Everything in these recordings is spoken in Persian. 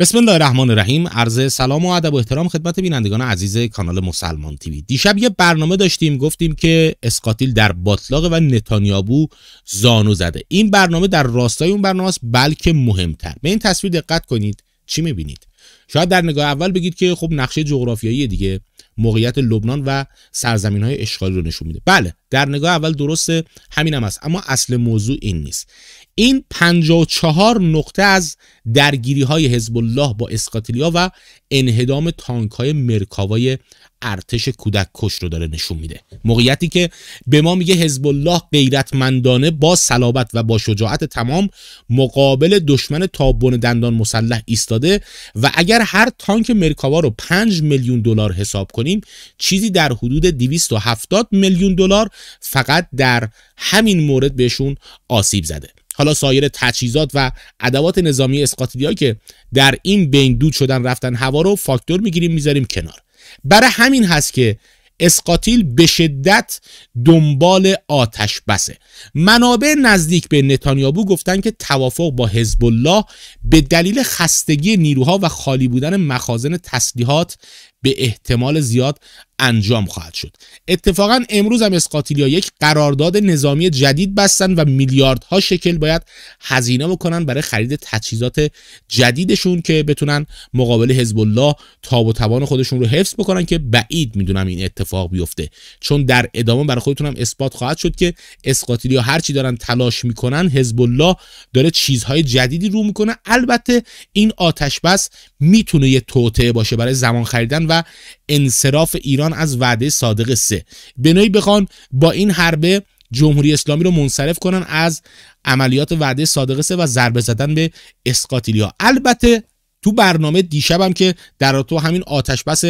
بسم الله الرحمن الرحیم عرض سلام و ادب و احترام خدمت بینندگان عزیز کانال مسلمان تیوی دیشب یه برنامه داشتیم گفتیم که اسقاتیل در باطلاق و نتانیابو زانو زده این برنامه در راستای اون برنامه است بلکه مهمتر به این تصویر دقت کنید چی میبینید شاید در نگاه اول بگید که خب نقشه جغرافیایی دیگه موقعیت لبنان و سرزمین های اشغالی رو نشون میده بله در نگاه اول درسته همینم هست اما اصل موضوع این نیست این 54 نقطه از درگیری های حزب الله با اسقاطلیا و انهدام تانک های مرکاوای ارتش کودک کش رو داره نشون میده موقعیتی که به ما میگه حزب الله غیرتمندانه با صلابت و با شجاعت تمام مقابل دشمن تابون دندان مسلح ایستاده و اگر هر تانک مرکاوا رو 5 میلیون دلار حساب کنیم چیزی در حدود 270 میلیون دلار فقط در همین مورد بهشون آسیب زده حالا سایر تجهیزات و ادوات نظامی اسقاطیدی که در این بین دود شدن رفتن هوا رو فاکتور میگیریم میذاریم کنار برای همین هست که اسقاطیل به شدت دنبال آتش بسه منابع نزدیک به نتانیاهو گفتن که توافق با حزب الله به دلیل خستگی نیروها و خالی بودن مخازن تسلیحات به احتمال زیاد انجام خواهد شد اتفاقا امروز هم اسقاطیلیا یک قرارداد نظامی جدید بستن و میلیاردها شکل باید هزینه بکنن برای خرید تجهیزات جدیدشون که بتونن مقابل حزب الله تاب و توان خودشون رو حفظ بکنن که بعید میدونم این اتفاق بیفته چون در ادامه برای خودتونم اثبات خواهد شد که هر هرچی دارن تلاش میکنن حزب الله داره چیزهای جدیدی رو میکنه البته این آتش بس میتونه یه توطعه باشه برای زمان خریدن و انصراف ایران از وعده صادق سه به نوعی بخوان با این حربه جمهوری اسلامی رو منصرف کنن از عملیات وعده صادق سه و ضربه زدن به ها البته تو برنامه دیشبم که در تو همین آتش بس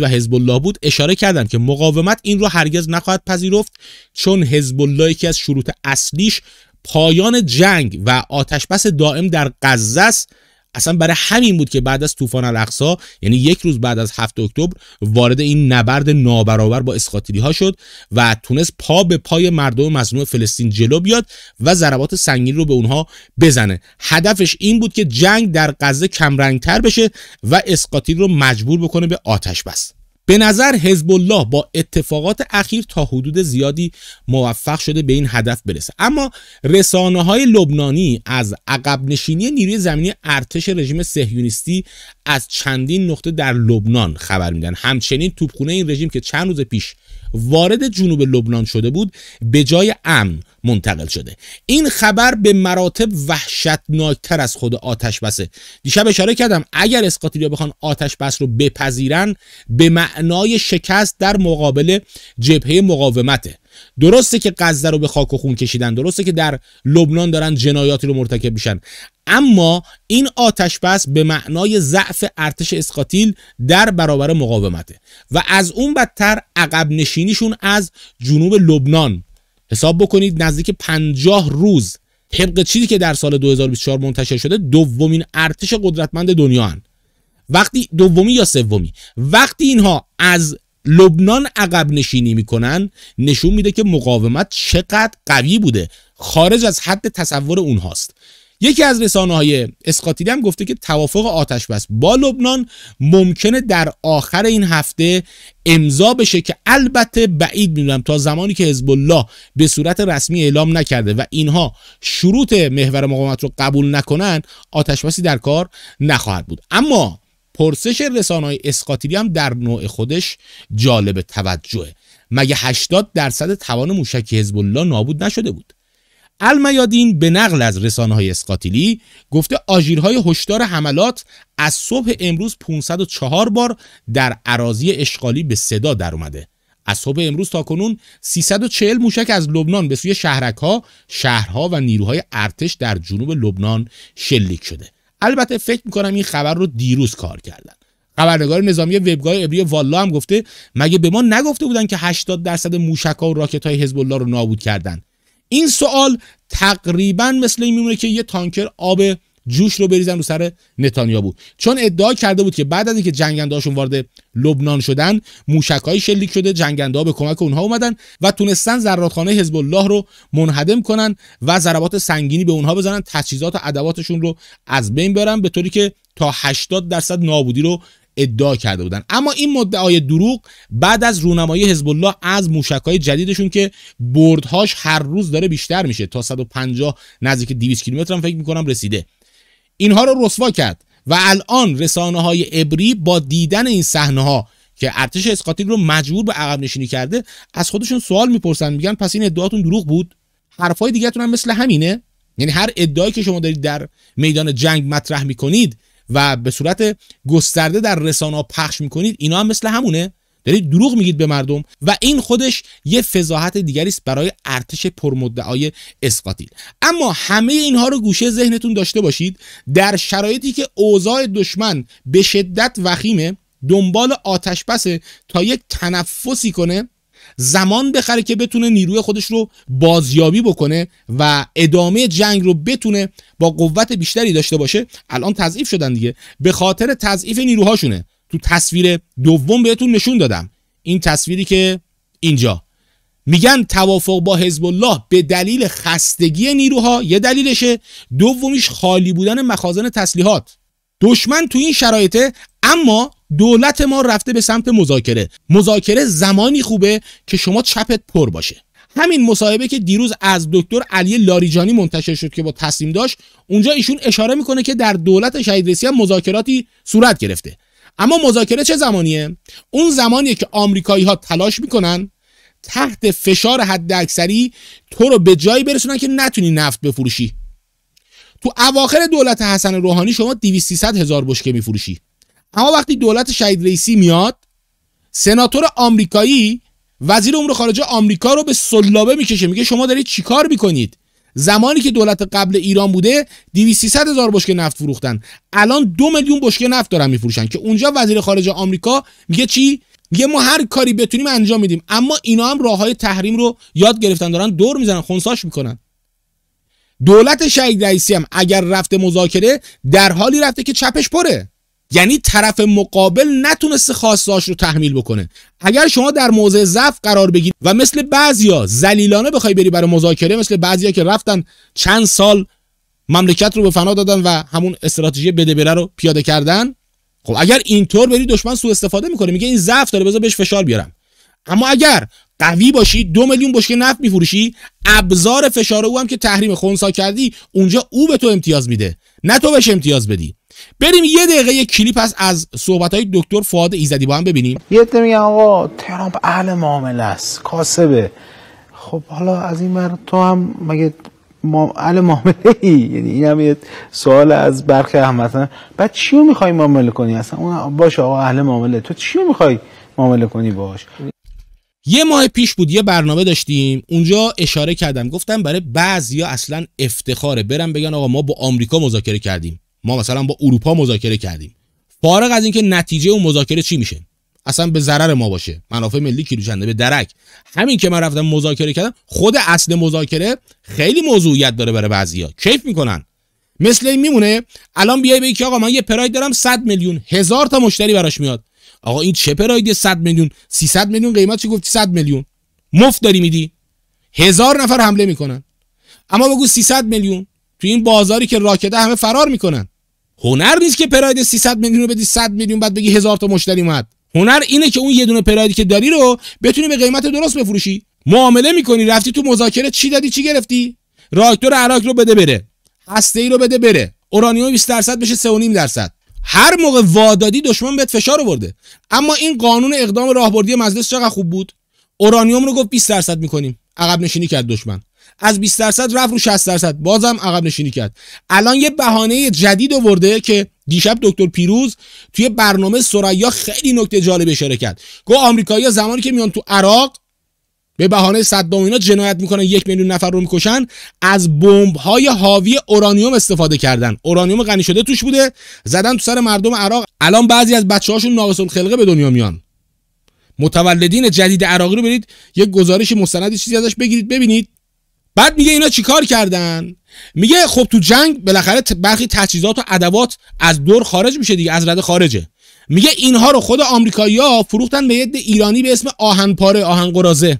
و حزب الله بود اشاره کردم که مقاومت این رو هرگز نخواهد پذیرفت چون حزب الله یکی از شروط اصلیش پایان جنگ و آتش دائم در غزه است اصلا برای همین بود که بعد از طوفان الاقصا یعنی یک روز بعد از 7 اکتبر وارد این نبرد نابرابر با اسقاطیلی ها شد و تونست پا به پای مردم مظلوم فلسطین جلو بیاد و ضربات سنگین رو به اونها بزنه هدفش این بود که جنگ در غزه کمرنگتر بشه و اسقاطیل رو مجبور بکنه به آتش بس به نظر حزب الله با اتفاقات اخیر تا حدود زیادی موفق شده به این هدف برسه اما رسانه های لبنانی از عقب نشینی نیروی زمینی ارتش رژیم صهیونیستی از چندین نقطه در لبنان خبر میدن همچنین توپخونه این رژیم که چند روز پیش وارد جنوب لبنان شده بود به جای امن منتقل شده این خبر به مراتب وحشتناکتر از خود آتش بسه دیشب اشاره کردم اگر اسقاطیریا بخوان آتش بس رو بپذیرن به معنای شکست در مقابل جبهه مقاومته درسته که غزه رو به خاک و خون کشیدن درسته که در لبنان دارن جنایاتی رو مرتکب میشن اما این آتش بس به معنای ضعف ارتش اسقاتیل در برابر مقاومته و از اون بدتر عقب نشینیشون از جنوب لبنان حساب بکنید نزدیک 50 روز طبق چیزی که در سال 2024 منتشر شده دومین ارتش قدرتمند دنیا هن. وقتی دومی یا سومی وقتی اینها از لبنان عقب نشینی میکنن نشون میده که مقاومت چقدر قوی بوده خارج از حد تصور اونهاست یکی از رسانه های اسقاطیلی هم گفته که توافق آتش بس با لبنان ممکنه در آخر این هفته امضا بشه که البته بعید میدونم تا زمانی که حزب الله به صورت رسمی اعلام نکرده و اینها شروط محور مقاومت رو قبول نکنن آتش بسی در کار نخواهد بود اما پرسش رسانه های هم در نوع خودش جالب توجهه مگه 80 درصد توان موشک حزب الله نابود نشده بود المیادین به نقل از رسانه های اسقاتیلی گفته آژیرهای هشدار حملات از صبح امروز 504 بار در عراضی اشغالی به صدا در اومده از صبح امروز تا کنون 340 موشک از لبنان به سوی شهرک ها، شهرها و نیروهای ارتش در جنوب لبنان شلیک شده البته فکر میکنم این خبر رو دیروز کار کردن خبرنگار نظامی وبگاه ابری والا هم گفته مگه به ما نگفته بودن که 80 درصد موشک ها و راکت های حزب الله رو نابود کردند؟ این سوال تقریبا مثل این میمونه که یه تانکر آب جوش رو بریزن رو سر بود چون ادعا کرده بود که بعد از اینکه جنگنده‌هاشون وارد لبنان شدن موشک‌های شلیک شده جنگنده‌ها به کمک اونها اومدن و تونستن زراتخانه حزب الله رو منهدم کنن و ضربات سنگینی به اونها بزنن تجهیزات و ادواتشون رو از بین برن به طوری که تا 80 درصد نابودی رو ادعا کرده بودن اما این مدعای دروغ بعد از رونمایی حزب الله از موشکهای جدیدشون که بردهاش هر روز داره بیشتر میشه تا 150 نزدیک 200 کیلومتر فکر فکر میکنم رسیده اینها رو رسوا کرد و الان رسانه های عبری با دیدن این صحنه ها که ارتش اسقاطیل رو مجبور به عقب نشینی کرده از خودشون سوال میپرسن میگن پس این ادعاتون دروغ بود حرفای دیگهتون هم مثل همینه یعنی هر ادعایی که شما دارید در میدان جنگ مطرح میکنید و به صورت گسترده در رسانه پخش میکنید اینا هم مثل همونه دارید دروغ میگید به مردم و این خودش یه فضاحت دیگری است برای ارتش پرمدعای اسقاطی. اما همه اینها رو گوشه ذهنتون داشته باشید در شرایطی که اوضاع دشمن به شدت وخیمه دنبال آتش بسه تا یک تنفسی کنه زمان بخره که بتونه نیروی خودش رو بازیابی بکنه و ادامه جنگ رو بتونه با قوت بیشتری داشته باشه الان تضعیف شدن دیگه به خاطر تضعیف نیروهاشونه تو تصویر دوم بهتون نشون دادم این تصویری که اینجا میگن توافق با حزب الله به دلیل خستگی نیروها یه دلیلشه دومیش خالی بودن مخازن تسلیحات دشمن تو این شرایطه اما دولت ما رفته به سمت مذاکره مذاکره زمانی خوبه که شما چپت پر باشه همین مصاحبه که دیروز از دکتر علی لاریجانی منتشر شد که با تصمیم داشت اونجا ایشون اشاره میکنه که در دولت شهید رسی هم مذاکراتی صورت گرفته اما مذاکره چه زمانیه اون زمانیه که آمریکایی ها تلاش میکنن تحت فشار حداکثری تو رو به جایی برسونن که نتونی نفت بفروشی تو اواخر دولت حسن روحانی شما 200 300 هزار بشکه میفروشی اما وقتی دولت شهید رئیسی میاد سناتور آمریکایی وزیر امور خارجه آمریکا رو به سلابه میکشه میگه شما دارید چیکار میکنید زمانی که دولت قبل ایران بوده 200 هزار بشکه نفت فروختن الان دو میلیون بشکه نفت دارن میفروشن که اونجا وزیر خارجه آمریکا میگه چی میگه ما هر کاری بتونیم انجام میدیم اما اینا هم راه تحریم رو یاد گرفتن دارن دور میزنن خونساش میکنن دولت شهید رئیسی هم اگر رفته مذاکره در حالی رفته که چپش پره یعنی طرف مقابل نتونسته خواستاش رو تحمیل بکنه اگر شما در موضع ضعف قرار بگیرید و مثل بعضیا زلیلانه بخوای بری برای مذاکره مثل بعضیا که رفتن چند سال مملکت رو به فنا دادن و همون استراتژی بده بره رو پیاده کردن خب اگر اینطور بری دشمن سوء استفاده میکنه میگه این ضعف داره بذار بهش فشار بیارم اما اگر قوی باشی دو میلیون بشکه نفت میفروشی ابزار فشار او هم که تحریم خونسا کردی اونجا او به تو امتیاز میده نه تو بهش امتیاز بدی بریم یه دقیقه یه کلیپ هست از صحبت های دکتر فاد ایزدی با هم ببینیم یه میگن آقا ترامپ اهل معامله است کاسبه خب حالا از این مرد تو هم مگه اهل معامله ای یعنی این هم یه سوال از برخی احمدان بعد چیو معامله کنی اصلا اون باشه آقا اهل معامله تو چی میخوای معامله کنی باش یه ماه پیش بود یه برنامه داشتیم اونجا اشاره کردم گفتم برای بعضیا اصلا افتخاره برم بگن آقا ما با آمریکا مذاکره کردیم ما مثلا با اروپا مذاکره کردیم فارغ از اینکه نتیجه اون مذاکره چی میشه اصلا به ضرر ما باشه منافع ملی کی روشنده به درک همین که من رفتم مذاکره کردم خود اصل مذاکره خیلی موضوعیت داره برای بعضیا کیف میکنن مثل این میمونه الان بیای بگی آقا من یه پراید دارم 100 میلیون هزار تا مشتری براش میاد آقا این چه پراید 100 میلیون 300 میلیون قیمت چی گفتی 100 میلیون مفت داری میدی هزار نفر حمله میکنن اما بگو 300 میلیون تو این بازاری که راکده همه فرار میکنن هنر نیست که پراید 300 میلیون رو بدی 100 میلیون بعد بگی هزار تا مشتری اومد هنر اینه که اون یه دونه پرایدی که داری رو بتونی به قیمت درست بفروشی معامله میکنی رفتی تو مذاکره چی دادی چی گرفتی راکتور عراق رو بده بره هسته ای رو بده بره اورانیوم 20 درصد بشه 3.5 درصد هر موقع وادادی دشمن بهت فشار آورده اما این قانون اقدام راهبردی مجلس چقدر خوب بود اورانیوم رو گفت 20 درصد میکنیم عقب نشینی کرد دشمن از 20 درصد رفت رو 60 درصد بازم عقب نشینی کرد الان یه بهانه جدید آورده که دیشب دکتر پیروز توی برنامه سریا خیلی نکته جالب اشاره کرد گفت آمریکایی‌ها زمانی که میان تو عراق به بهانه صدام اینا جنایت میکنن یک میلیون نفر رو میکشن از بمب های حاوی اورانیوم استفاده کردن اورانیوم غنی شده توش بوده زدن تو سر مردم عراق الان بعضی از بچه هاشون ناقص الخلقه به دنیا میان متولدین جدید عراقی رو برید یک گزارش مستندی چیزی ازش بگیرید ببینید بعد میگه اینا چیکار کردن میگه خب تو جنگ بالاخره برخی تجهیزات و ادوات از دور خارج میشه دیگه از رده خارجه میگه اینها رو خود آمریکایی‌ها فروختن به یه ایرانی به اسم آهنپاره آهنقرازه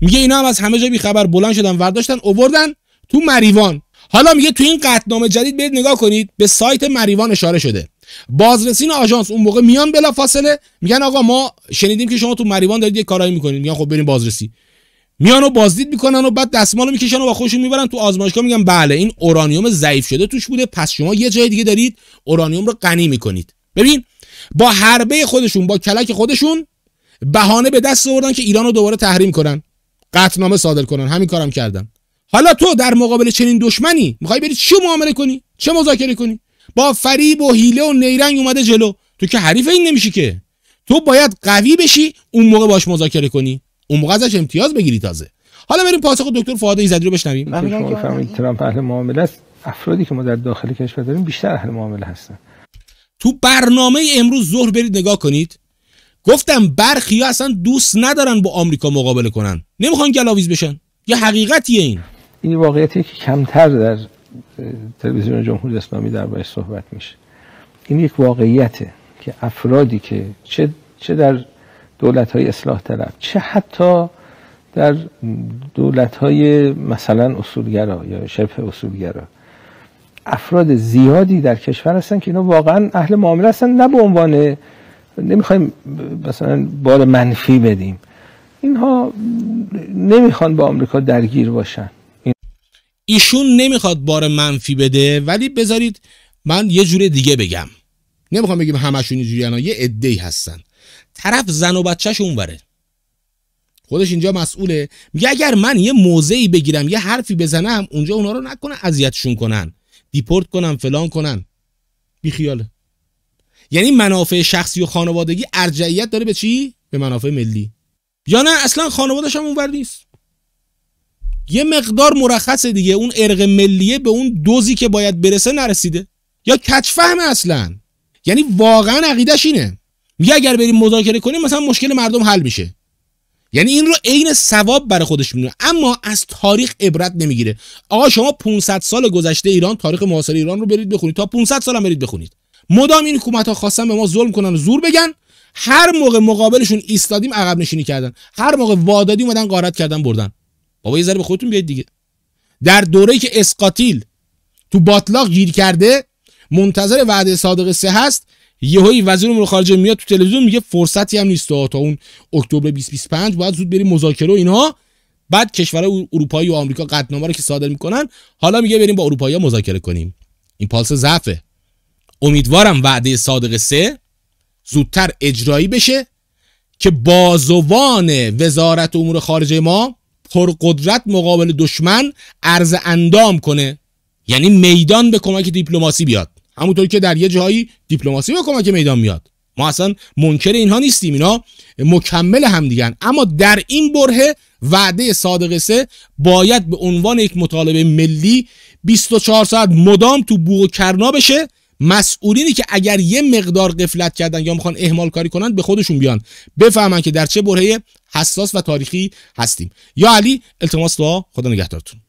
میگه اینا هم از همه جا خبر بلند شدن ورداشتن اووردن تو مریوان حالا میگه تو این قطنامه جدید برید نگاه کنید به سایت مریوان اشاره شده بازرسین آژانس اون موقع میان بلا فاصله میگن آقا ما شنیدیم که شما تو مریوان دارید یه کارایی میکنید میگن خب بریم بازرسی میان و بازدید میکنن و بعد دستمالو میکشن و با خودشون میبرن تو آزمایشگاه میگن بله این اورانیوم ضعیف شده توش بوده پس شما یه جای دیگه دارید اورانیوم رو غنی میکنید ببین با حربه خودشون با کلک خودشون بهانه به دست آوردن که ایران رو دوباره تحریم کنن قطعنامه صادر کنن همین کارم کردم حالا تو در مقابل چنین دشمنی میخوای بری چه معامله کنی چه مذاکره کنی با فریب و هیله و نیرنگ اومده جلو تو که حریف این نمیشی که تو باید قوی بشی اون موقع باش مذاکره کنی اون موقع ازش امتیاز بگیری تازه حالا بریم پاسخ دکتر فؤاد ایزدی رو بشنویم معامله افرادی که ما در داخل کشور داریم بیشتر اهل معامله هستن تو برنامه امروز ظهر برید نگاه کنید گفتم برخی ها اصلا دوست ندارن با آمریکا مقابله کنن نمیخوان گلاویز بشن یه حقیقتیه این این واقعیتی که کمتر در تلویزیون جمهوری اسلامی باید صحبت میشه این یک واقعیته که افرادی که چه چه در دولت های اصلاح طلب چه حتی در دولت های مثلا اصولگرا یا شبه اصولگرا افراد زیادی در کشور هستن که اینا واقعا اهل معامله هستن نه به عنوان نمیخوایم مثلا بار منفی بدیم اینها نمیخوان با آمریکا درگیر باشن ایشون نمیخواد بار منفی بده ولی بذارید من یه جور دیگه بگم نمیخوام بگیم همشون ها یه ای هستن طرف زن و بچهش اونوره خودش اینجا مسئوله میگه اگر من یه موضعی بگیرم یه حرفی بزنم اونجا اونا رو نکنه اذیتشون کنن دیپورت کنن فلان کنن بیخیاله یعنی منافع شخصی و خانوادگی ارجعیت داره به چی به منافع ملی یا نه اصلا خانوادش هم اونور نیست یه مقدار مرخص دیگه اون ارق ملیه به اون دوزی که باید برسه نرسیده یا فهم اصلا یعنی واقعا عقیدش اینه میگه اگر بریم مذاکره کنیم مثلا مشکل مردم حل میشه یعنی این رو عین ثواب برای خودش میدونه اما از تاریخ عبرت نمیگیره آقا شما 500 سال گذشته ایران تاریخ معاصر ایران رو برید بخونید تا 500 سال برید بخونید مدام این حکومت ها خواستن به ما ظلم کنن و زور بگن هر موقع مقابلشون ایستادیم عقب نشینی کردن هر موقع وادادی اومدن غارت کردن بردن بابا یه ذره به خودتون بیاید دیگه در دوره که اسقاطیل تو باطلاق گیر کرده منتظر وعده صادق سه هست یهویی وزیر امور خارجه میاد تو تلویزیون میگه فرصتی هم نیست تا اون اکتبر 2025 باید زود بریم مذاکره و اینها بعد کشورهای اروپایی و آمریکا قدنامه رو که صادر میکنن حالا میگه بریم با اروپایی مذاکره کنیم این پالس ضعفه امیدوارم وعده صادق سه زودتر اجرایی بشه که بازوان وزارت امور خارجه ما پرقدرت مقابل دشمن عرض اندام کنه یعنی میدان به کمک دیپلماسی بیاد همونطور که در یه جایی دیپلماسی به کمک میدان میاد ما اصلا منکر اینها نیستیم اینا مکمل هم دیگن اما در این بره وعده صادق سه باید به عنوان یک مطالبه ملی 24 ساعت مدام تو بو و کرنا بشه مسئولینی که اگر یه مقدار قفلت کردن یا میخوان اهمال کاری کنن به خودشون بیان بفهمن که در چه برهه حساس و تاریخی هستیم یا علی التماس دعا خدا نگهدارتون